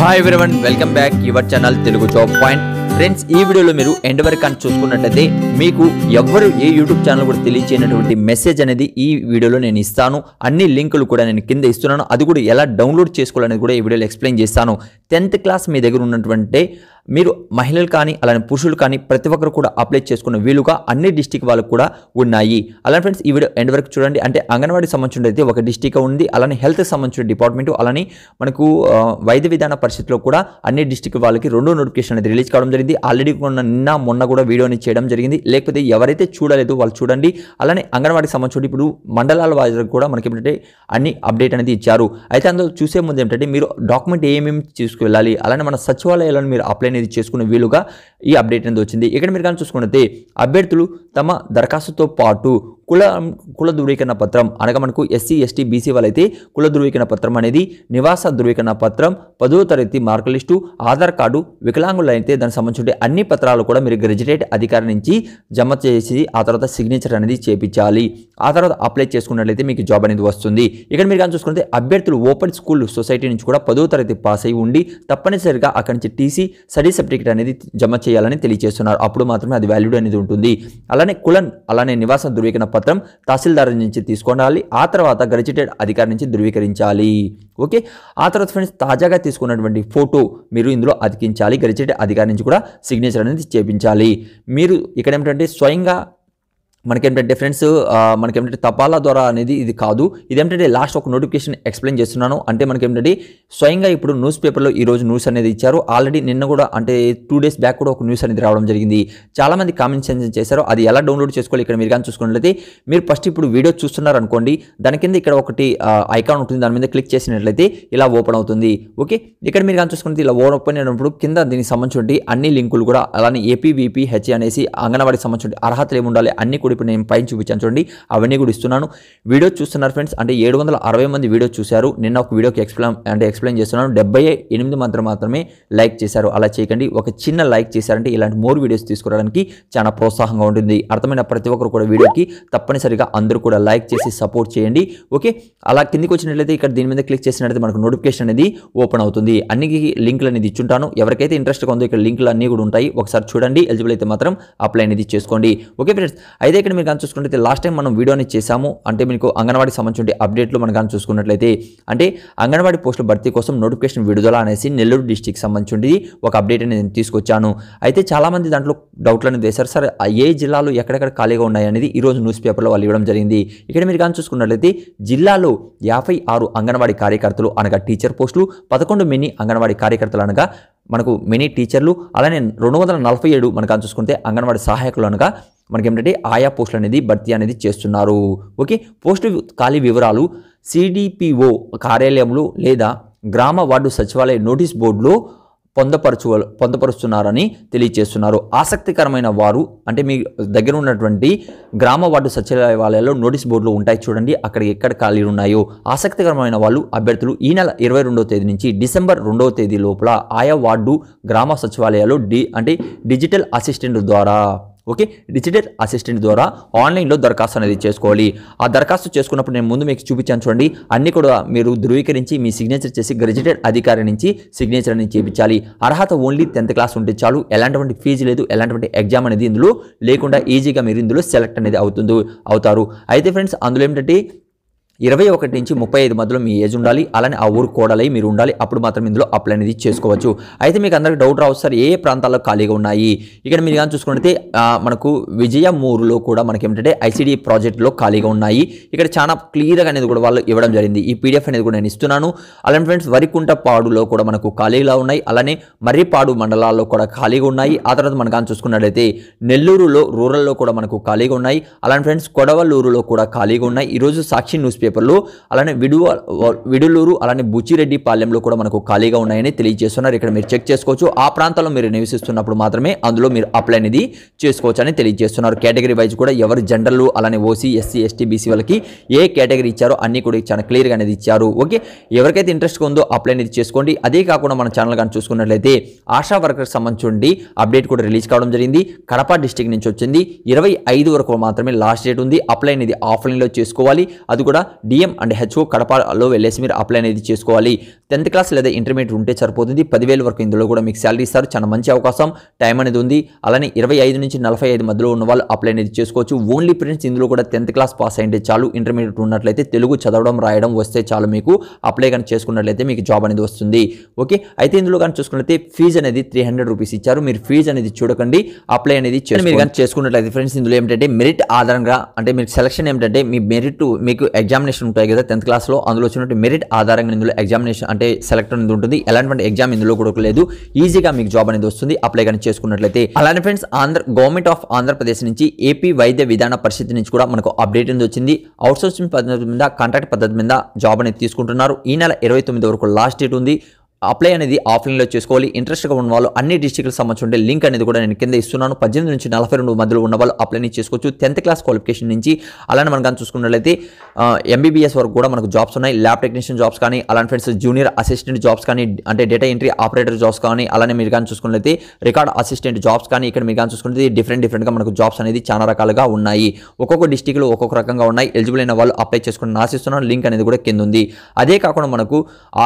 hi everyone welcome back your channel Telugu job point friends ఈ వీడియోలో మీరు ఎండ్ వరకు కానీ చూసుకున్నట్లయితే మీకు ఎవ్వరు ఏ యూట్యూబ్ ఛానల్ కూడా తెలియచేయనటువంటి మెసేజ్ అనేది ఈ వీడియోలో నేను ఇస్తాను అన్ని లింకులు కూడా నేను కింద ఇస్తున్నాను అది కూడా ఎలా డౌన్లోడ్ చేసుకోవాలనేది కూడా ఈ వీడియోలో ఎక్స్ప్లెయిన్ చేస్తాను టెన్త్ క్లాస్ మీ దగ్గర ఉన్నటువంటి మీరు మహిళలు కానీ అలానే పురుషులు కానీ ప్రతి ఒక్కరు కూడా అప్లై చేసుకున్న వీలుగా అన్ని డిస్టిక్ వాళ్ళకు కూడా ఉన్నాయి అలానే ఫ్రెండ్స్ ఈ వీడియో ఎండ్ వరకు చూడండి అంటే అంగన్వాడీ సంబంధించిన అయితే ఒక డిస్టిక్ ఉంది అలానే హెల్త్కి సంబంధించిన డిపార్ట్మెంట్ అలానే మనకు వైద్య విధాన పరిస్థితిలో కూడా అన్ని డిస్టిక్ వాళ్ళకి రెండో నోటిఫికేషన్ అనేది రిలీజ్ కావడం జరిగింది ఆల్రెడీ కూడా నిన్న మొన్న కూడా వీడియోని చేయడం జరిగింది లేకపోతే ఎవరైతే చూడలేదు వాళ్ళు చూడండి అలానే అంగన్వాడికి సంబంధించి ఇప్పుడు మండలాల వారి కూడా మనకి ఏంటంటే అన్ని అప్డేట్ అనేది ఇచ్చారు అయితే అందులో చూసే ముందు ఏంటంటే మీరు డాక్యుమెంట్ ఏమేమి తీసుకువెళ్ళాలి అలానే మన సచివాలయాలను మీరు అప్లై అనేది చేసుకునే వీలుగా ఈ అప్డేట్ అనేది వచ్చింది ఇక్కడ మీరు కానీ చూసుకున్నది అభ్యర్థులు తమ దరఖాస్తుతో పాటు కుల కుల ధృవీకరణ పత్రం అనగా మనకు ఎస్సీ ఎస్టీ బీసీ వాళ్ళైతే కుల ధృవీకరణ పత్రం అనేది నివాస ధృవీకరణ పత్రం పదో తరగతి మార్కుల లిస్టు ఆధార్ కార్డు వికలాంగులు అయితే దానికి సంబంధించిన అన్ని పత్రాలు కూడా మీరు గ్రాడ్యుయేట్ అధికారి నుంచి జమ చేసి ఆ తర్వాత సిగ్నేచర్ అనేది చేపించాలి ఆ తర్వాత అప్లై చేసుకున్నట్లయితే మీకు జాబ్ అనేది వస్తుంది ఇక్కడ మీరు కానీ చూసుకుంటే అభ్యర్థులు ఓపెన్ స్కూల్ సొసైటీ నుంచి కూడా పదో తరగతి పాస్ అయి ఉండి తప్పనిసరిగా అక్కడి నుంచి టీసీ స్టడీ సర్టిఫికేట్ అనేది జమ చేయాలని తెలియజేస్తున్నారు అప్పుడు మాత్రమే అది వాల్యూడ్ అనేది ఉంటుంది అలానే కులన్ అలానే నివాస ధృవీకరణ పత్రం తహసీల్దార్ నుంచి తీసుకోవాలి ఆ తర్వాత గడిచిటెడ్ అధికారి నుంచి ధృవీకరించాలి ఓకే ఆ తర్వాత ఫ్రెండ్స్ తాజాగా తీసుకున్నటువంటి ఫోటో మీరు ఇందులో అతికించాలి గడిచేట అధికారి నుంచి కూడా సిగ్నేచర్ అనేది చేపించాలి మీరు ఇక్కడ ఏమిటంటే స్వయంగా మనకేంటంటే మనకి ఏంటంటే తపాలా ద్వారా అనేది ఇది కాదు ఇదేంటంటే లాస్ట్ ఒక నోటిఫికేషన్ ఎక్స్ప్లెయిన్ చేస్తున్నాను అంటే మనకేంటంటే స్వయంగా ఇప్పుడు న్యూస్ పేపర్లో ఈరోజు న్యూస్ అనేది ఇచ్చారు ఆల్రెడీ నిన్న కూడా అంటే టూ డేస్ బ్యాక్ కూడా ఒక న్యూస్ అనేది రావడం జరిగింది చాలామంది కామెంట్స్ చేశారు అది ఎలా డౌన్లోడ్ చేసుకోవాలి ఇక్కడ మీరు కానీ చూసుకున్నట్లయితే మీరు ఫస్ట్ ఇప్పుడు వీడియో చూస్తున్నారు అనుకోండి దాని కింద ఇక్కడ ఒకటి ఐకాన్ ఉంటుంది దాని మీద క్లిక్ చేసినట్లయితే ఇలా ఓపెన్ అవుతుంది ఓకే ఇక్కడ మీరు కానీ చూసుకుంటే ఇలా ఓపెన్ అయినప్పుడు కింద దీనికి సంబంధించి అన్ని లింకులు కూడా అలానే ఏపీవీపీ అనేసి అంగన్వాడికి సంబంధించి అర్హతలు ఏమి ఉండాలి అన్ని కూడా ఇప్పుడు నేను పైన చూపించాను చూడండి అవన్నీ కూడా ఇస్తున్నాను వీడియో చూస్తున్నారు ఫ్రెండ్స్ అంటే ఏడు వందల అరవై మంది వీడియో చూశారు నిన్న ఒక వీడియోకి ఎక్స్ప్లెయిన్ అంటే ఎక్స్ప్లెయిన్ చేస్తున్నాను డెబ్బై ఎనిమిది మంత్రం మాత్రమే లైక్ చేశారు అలా చేయకండి ఒక చిన్న లైక్ చేశారంటే ఇలాంటి మోర్ వీడియోస్ తీసుకురావడానికి చాలా ప్రోత్సాహంగా ఉంటుంది అర్థమైన ప్రతి ఒక్కరు కూడా వీడియోకి తప్పనిసరిగా అందరూ కూడా లైక్ చేసి సపోర్ట్ చేయండి ఓకే అలా కిందికి వచ్చినట్లయితే ఇక్కడ దీని మీద క్లిక్ చేసినట్లయితే మనకు నోటిఫికేషన్ అనేది ఓపెన్ అవుతుంది అన్ని లింక్లు అనేది ఇచ్చుంటాను ఎవరికైతే ఇంట్రెస్ట్గా ఉందో ఇక్కడ లింక్లు అన్నీ కూడా ఉంటాయి ఒకసారి చూడండి ఎలిజిబుల్ అయితే మాత్రం అప్లై అనేది చేసుకోండి ఓకే ఫ్రెండ్స్ అయితే ఇక్కడ మీరు కానీ చూసుకున్నట్లయితే లాస్ట్ టైం మనం వీడియోని చేశాము అంటే మీకు అంగన్వాడికి సంబంధించిన అప్డేట్లు మనం కానీ చూసుకున్నట్లయితే అంటే అంగన్వాడి పోస్టుల భర్తీ కోసం నోటిఫికేషన్ విడుదల అనేసి నెల్లూరు డిస్టిక్ సంబంధించి ఒక అప్డేట్ అనేది నేను తీసుకొచ్చాను అయితే చాలామంది దాంట్లో డౌట్లు అనేది వేశారు సార్ ఏ జిల్లాలు ఎక్కడెక్కడ ఖాళీగా ఉన్నాయి అనేది ఈరోజు న్యూస్ పేపర్లో వాళ్ళు ఇవ్వడం జరిగింది ఇక్కడ మీరు కానీ చూసుకున్నట్లయితే జిల్లాలో యాభై ఆరు అంగన్వాడి కార్యకర్తలు అనగా టీచర్ పోస్టులు పదకొండు మినీ అంగన్వాడి కార్యకర్తలు అనగా మనకు మినీ టీచర్లు అలానే రెండు వందల నలభై ఏడు మనకు చూసుకుంటే అంగన్వాడీ సహాయకులు అనగా మనకేంటంటే ఆయా పోస్టులు అనేది భర్తీ అనేది చేస్తున్నారు ఓకే పోస్టు ఖాళీ వివరాలు సిడిపిఓ కార్యాలయంలో లేదా గ్రామ వార్డు సచివాలయ నోటీస్ బోర్డులో పొందపరచు పొందపరుస్తున్నారని తెలియజేస్తున్నారు ఆసక్తికరమైన వారు అంటే మీ దగ్గర ఉన్నటువంటి గ్రామ వార్డు సచివాలయాల్లో నోటీస్ బోర్డులో ఉంటాయి చూడండి అక్కడ ఎక్కడ ఖాళీలు ఉన్నాయో ఆసక్తికరమైన వాళ్ళు అభ్యర్థులు ఈ నెల ఇరవై రెండవ తేదీ నుంచి డిసెంబర్ రెండవ తేదీ లోపల ఆయా వార్డు గ్రామ సచివాలయాలు డి అంటే డిజిటల్ అసిస్టెంట్ ద్వారా ఓకే డిజిటల్ అసిస్టెంట్ ద్వారా ఆన్లైన్లో దరఖాస్తు అనేది చేసుకోవాలి ఆ దరఖాస్తు చేసుకున్నప్పుడు నేను ముందు మీకు చూపించాను చూడండి అన్నీ కూడా మీరు ధృవీకరించి మీ సిగ్నేచర్ చేసి గ్రెజిటెడ్ అధికారి నుంచి సిగ్నేచర్ అనేది చేయించాలి అర్హత ఓన్లీ టెన్త్ క్లాస్ ఉంటే చాలు ఎలాంటివంటి ఫీజు లేదు ఎలాంటివంటి ఎగ్జామ్ అనేది ఇందులో లేకుండా ఈజీగా మీరు ఇందులో సెలెక్ట్ అనేది అవుతుంది అవుతారు అయితే ఫ్రెండ్స్ అందులో ఏంటంటే ఇరవై ఒకటి నుంచి ముప్పై ఐదు మధ్యలో మీ ఏజ్ ఉండాలి అలానే ఆ ఊరు కోడలై మీరు ఉండాలి అప్పుడు మాత్రం ఇందులో అప్లై అనేది చేసుకోవచ్చు అయితే మీకు అందరికీ డౌట్ రావచ్చు సార్ ఏ ప్రాంతాల్లో ఖాళీగా ఉన్నాయి ఇక్కడ మీరు కానీ చూసుకుంటే మనకు విజయమూరులో కూడా మనకి ఏమిటంటే ఐసీడీ ప్రాజెక్టులో ఖాళీగా ఉన్నాయి ఇక్కడ చాలా క్లియర్గా అనేది కూడా వాళ్ళు ఇవ్వడం జరిగింది ఈ పీడిఎఫ్ అనేది కూడా నేను ఇస్తున్నాను అలానే ఫ్రెండ్స్ వరికుంట పాడులో కూడా మనకు ఖాళీగా ఉన్నాయి అలానే మర్రిపాడు మండలాల్లో కూడా ఖాళీగా ఉన్నాయి ఆ తర్వాత మనం కానీ చూసుకున్నట్లయితే నెల్లూరులో రూరల్లో కూడా మనకు ఖాళీగా ఉన్నాయి అలానే ఫ్రెండ్స్ కొడవలూరులో కూడా ఖాళీగా ఉన్నాయి ఈరోజు సాక్షి న్యూస్ పేపర్ పేపర్లో అలానే విడు విడులూరు అలానే బుచ్చిరెడ్డి పాలెంలో కూడా మనకు ఖాళీగా ఉన్నాయని తెలియజేస్తున్నారు ఇక్కడ మీరు చెక్ చేసుకోవచ్చు ఆ ప్రాంతాల్లో మీరు నివసిస్తున్నప్పుడు మాత్రమే అందులో మీరు అప్లై అనేది చేసుకోవచ్చు అని తెలియజేస్తున్నారు కేటగిరీ వైజ్ కూడా ఎవరు జనరల్ అలానే ఓసీ ఎస్సీ ఎస్టీ బీసీ వాళ్ళకి ఏ కేటగిరీ ఇచ్చారో అన్ని కూడా చాలా క్లియర్గా అనేది ఇచ్చారు ఓకే ఎవరికైతే ఇంట్రెస్ట్గా ఉందో అప్లై అనేది చేసుకోండి అదే కాకుండా మన ఛానల్ కానీ చూసుకున్నట్లయితే ఆశా వర్కర్స్ సంబంధించి అప్డేట్ కూడా రిలీజ్ కావడం జరిగింది కడప డిస్టిక్ నుంచి వచ్చింది ఇరవై ఐదు వరకు మాత్రమే లాస్ట్ డేట్ ఉంది అప్లై అనేది ఆఫ్లైన్లో చేసుకోవాలి అది కూడా డిఎం అండ్ హెచ్ఓ కడపలో వెళ్ళేసి మీరు అప్లై అనేది చేసుకోవాలి టెన్త్ క్లాస్ లేదా ఇంటర్మీడియట్ ఉంటే సరిపోతుంది పదివేల వరకు ఇందులో కూడా మీకు శాలరీ ఇస్తారు చాలా మంచి అవకాశం టైం అనేది ఉంది అలానే ఇరవై ఐదు నుంచి నలభై ఐదు మధ్యలో ఉన్న వాళ్ళు అప్లై అనేది చేసుకోవచ్చు ఓన్లీ ఫ్రెండ్స్ ఇందులో కూడా టెన్త్ క్లాస్ పాస్ అయింటే చాలు ఇంటర్మీడియట్ ఉన్నట్లయితే తెలుగు చదవడం రాయడం వస్తే చాలు మీకు అప్లై కానీ చేసుకున్నట్లయితే మీకు జాబ్ అనేది వస్తుంది ఓకే అయితే ఇందులో కానీ చూసుకున్నట్లయితే ఫీజు అనేది త్రీ హండ్రెడ్ రూపీస్ ఇచ్చారు మీరు ఫీజు అనేది చూడకండి అప్లై అనేది మీరు కానీ చేసుకున్నట్లయితే ఫ్రెండ్స్ ఇందులో ఏంటంటే మెరిట్ ఆధారంగా అంటే మీరు సెలక్షన్ ఏమిటంటే మీ మెరిట్ మీకు ఎగ్జామ్ ఎగ్జామినేషన్ ఉంటాయి కదా టెన్త్ క్లాస్లో అందులో వచ్చినట్టు మెరిట్ ఆధారంగా ఇందులో ఎగ్జామినేషన్ అంటే సెలెక్ట్ అనేది ఉంటుంది ఎలాంటి ఎగ్జామ్ ఇందులో కూడా లేదు ఈజీగా మీకు జాబ్ అనేది వస్తుంది అప్లై కానీ చేసుకున్నట్లయితే అలానే friends Andhra government of Andhra Pradesh నుంచి ఏపీ వైద్య విధాన పరిస్థితి నుంచి కూడా మనకు అప్డేట్ అనేది వచ్చింది అవుట్సోర్సింగ్ పద్ధతి మీద కాంట్రాక్ట్ పద్ధతి మీద జాబ్ అనేది తీసుకుంటున్నారు ఈ నెల ఇరవై తొమ్మిది వరకు లాస్ట్ డేట్ ఉంది అప్లై అనేది ఆఫ్లైన్లో చేసుకోవాలి ఇంట్రెస్ట్గా ఉన్న వాళ్ళు అన్ని డిస్టిక్లకు సంబంధించి ఉండే లింక్ అనేది కూడా నేను కింద ఇస్తున్నాను పద్దెనిమిది నుంచి నలభై రెండు మధ్యలో ఉన్న వాళ్ళు అప్లై చేసుకోవచ్చు టెన్త్ క్లాస్ క్వాలిఫికేషన్ నుంచి అలానే మనం కానీ చూసుకున్నట్లయితే ఎంబీబీఎస్ వరకు కూడా మనకు జాబ్స్ ఉన్నాయి ల్యాబ్ టెక్నీషియన్ జాబ్స్ కానీ అలాంటి ఫ్రెండ్స్ జూనియర్ అసిస్టెంట్ జాబ్స్ కానీ అంటే డేటా ఎంట్రీ ఆపరేటర్ జాబ్స్ కానీ అలానే మీరు కానీ చూసుకున్నట్లయితే రికార్డ్ అసిస్టెంట్ జాబ్స్ కానీ ఇక్కడ మీరు కానీ చూసుకున్నది డిఫరెంట్ డిఫరెంట్గా మనకు జాబ్స్ అనేది చాలా రకాలుగా ఉన్నాయి ఒక్కొక్క డిస్టిక్లో ఒక్కొక్క రకంగా ఉన్నాయి ఎలిజిబుల్ అయిన వాళ్ళు అప్లై చేసుకుని ఆశిస్తున్నాను లింక్ అనేది కూడా కింద ఉంది అదే కాకుండా మనకు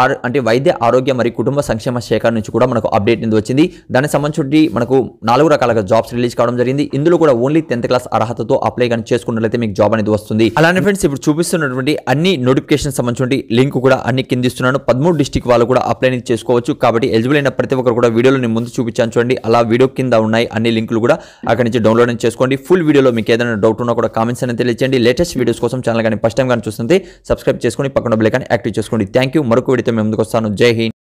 ఆర్ అంటే వైద్య ఆరోగ్యం మరి కుటుంబ సంక్షేమ శాఖ నుంచి కూడా మనకు అప్డేట్ అనేది వచ్చింది దానికి సంబంధించి మనకు నాలుగు రకాలుగా జాబ్స్ రిలీజ్ కావడం జరిగింది ఇందులో కూడా ఓన్లీ టెన్త్ క్లాస్ అర్హతతో అప్లై కానీ చేసుకున్నట్లయితే మీకు జాబ్ అనేది వస్తుంది అలానే ఫ్రెండ్స్ ఇప్పుడు చూపిస్తున్నటువంటి అన్ని నోటిఫికేషన్ సంబంధించి లింక్ కూడా అన్ని కింద ఇస్తున్నాను పదమూడు డిస్టిక్ వాళ్ళు కూడా అప్లై చేసుకోవచ్చు కాబట్టి ఎలిజిబుల్ అయిన ప్రతి ఒక్కరు కూడా వీడియోలో నేను ముందు చూపించాను చూడండి అలా వీడియో కింద ఉన్నాయి అన్ని లింకులు కూడా అక్కడి నుంచి డౌన్లోడ్ చేసుకోండి ఫుల్ వీడియోలో మీకు ఏదైనా డౌట్ ఉన్నా కూడా కామెంట్స్ అనేది తెలియజేయండి లేటెస్ట్ వీడియోస్ కోసం ఛానల్ కానీ ఫస్ట్ టైం కానీ చూస్తుంటే సబ్స్క్రైబ్ చేసుకొని పక్కన బెల్ కానీ యాక్టివ్ చేసుకోండి థ్యాంక్ యూ మరొక వీడియో మేము ముందుకు వస్తాను జై హింద్